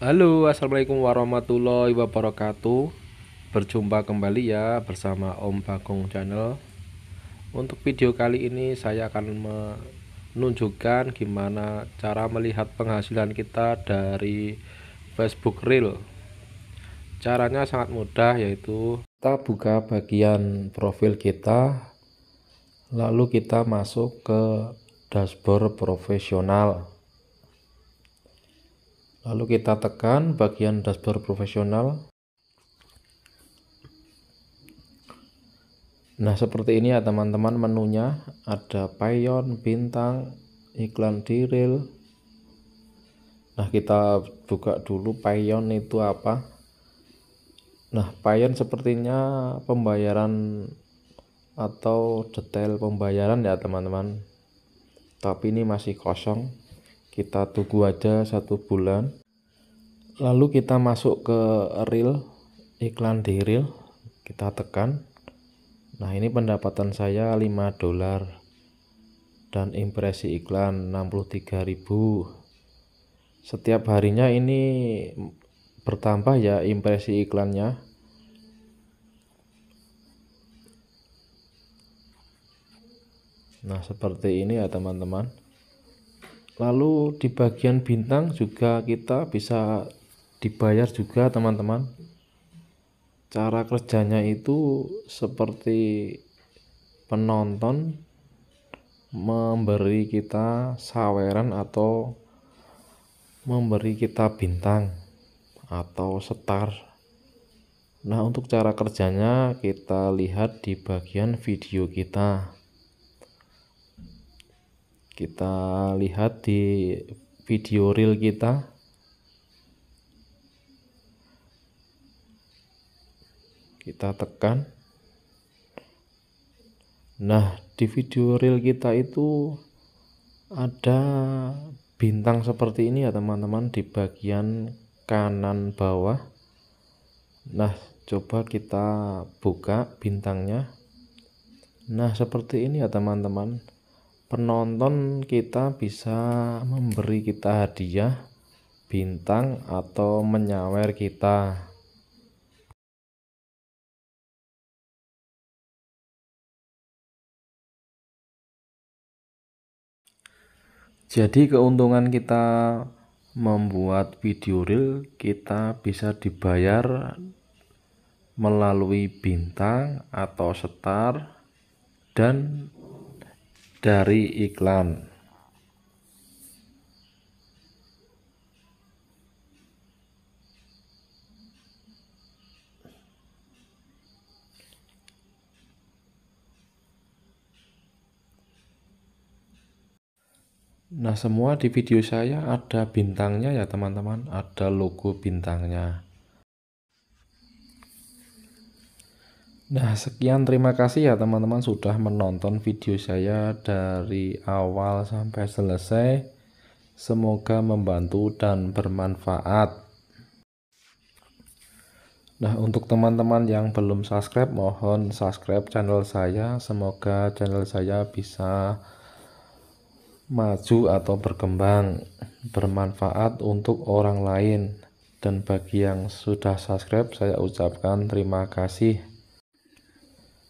Halo, assalamualaikum warahmatullahi wabarakatuh. Berjumpa kembali ya bersama Om Bagong Channel. Untuk video kali ini saya akan menunjukkan gimana cara melihat penghasilan kita dari Facebook Reel. Caranya sangat mudah yaitu kita buka bagian profil kita, lalu kita masuk ke dashboard profesional lalu kita tekan bagian dashboard profesional nah seperti ini ya teman-teman menunya ada payon, bintang, iklan di reel nah kita buka dulu payon itu apa nah payon sepertinya pembayaran atau detail pembayaran ya teman-teman tapi ini masih kosong kita tunggu aja satu bulan lalu kita masuk ke reel iklan di reel kita tekan nah ini pendapatan saya 5 dolar dan impresi iklan 63.000 setiap harinya ini bertambah ya impresi iklannya Nah, seperti ini ya, teman-teman lalu di bagian bintang juga kita bisa dibayar juga teman-teman cara kerjanya itu seperti penonton memberi kita saweran atau memberi kita bintang atau setar nah untuk cara kerjanya kita lihat di bagian video kita kita lihat di video reel kita kita tekan nah di video reel kita itu ada bintang seperti ini ya teman-teman di bagian kanan bawah nah coba kita buka bintangnya nah seperti ini ya teman-teman penonton kita bisa memberi kita hadiah bintang atau menyawer kita Jadi keuntungan kita membuat video reel kita bisa dibayar melalui bintang atau setar dan dari iklan. Nah, semua di video saya ada bintangnya ya, teman-teman. Ada logo bintangnya. Nah, sekian terima kasih ya teman-teman sudah menonton video saya dari awal sampai selesai. Semoga membantu dan bermanfaat. Nah, untuk teman-teman yang belum subscribe, mohon subscribe channel saya. Semoga channel saya bisa maju atau berkembang, bermanfaat untuk orang lain. Dan bagi yang sudah subscribe, saya ucapkan terima kasih.